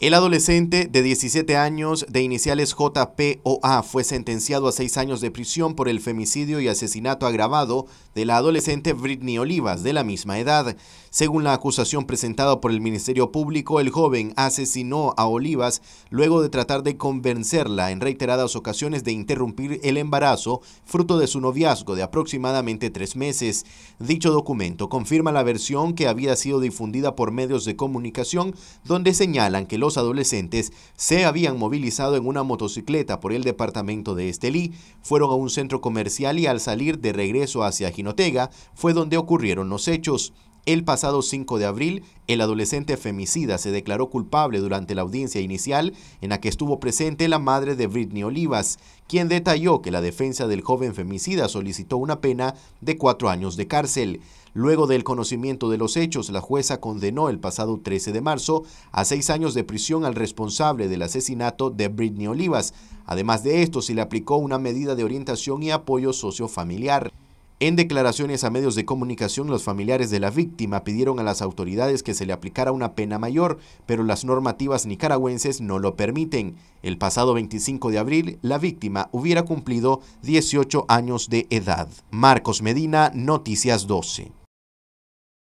El adolescente de 17 años de iniciales JPOA fue sentenciado a seis años de prisión por el femicidio y asesinato agravado de la adolescente Britney Olivas, de la misma edad. Según la acusación presentada por el Ministerio Público, el joven asesinó a Olivas luego de tratar de convencerla en reiteradas ocasiones de interrumpir el embarazo, fruto de su noviazgo de aproximadamente tres meses. Dicho documento confirma la versión que había sido difundida por medios de comunicación, donde señalan que los adolescentes se habían movilizado en una motocicleta por el departamento de Estelí, fueron a un centro comercial y al salir de regreso hacia Jinotega fue donde ocurrieron los hechos. El pasado 5 de abril, el adolescente femicida se declaró culpable durante la audiencia inicial en la que estuvo presente la madre de Britney Olivas, quien detalló que la defensa del joven femicida solicitó una pena de cuatro años de cárcel. Luego del conocimiento de los hechos, la jueza condenó el pasado 13 de marzo a seis años de prisión al responsable del asesinato de Britney Olivas. Además de esto, se le aplicó una medida de orientación y apoyo sociofamiliar. En declaraciones a medios de comunicación, los familiares de la víctima pidieron a las autoridades que se le aplicara una pena mayor, pero las normativas nicaragüenses no lo permiten. El pasado 25 de abril, la víctima hubiera cumplido 18 años de edad. Marcos Medina, Noticias 12.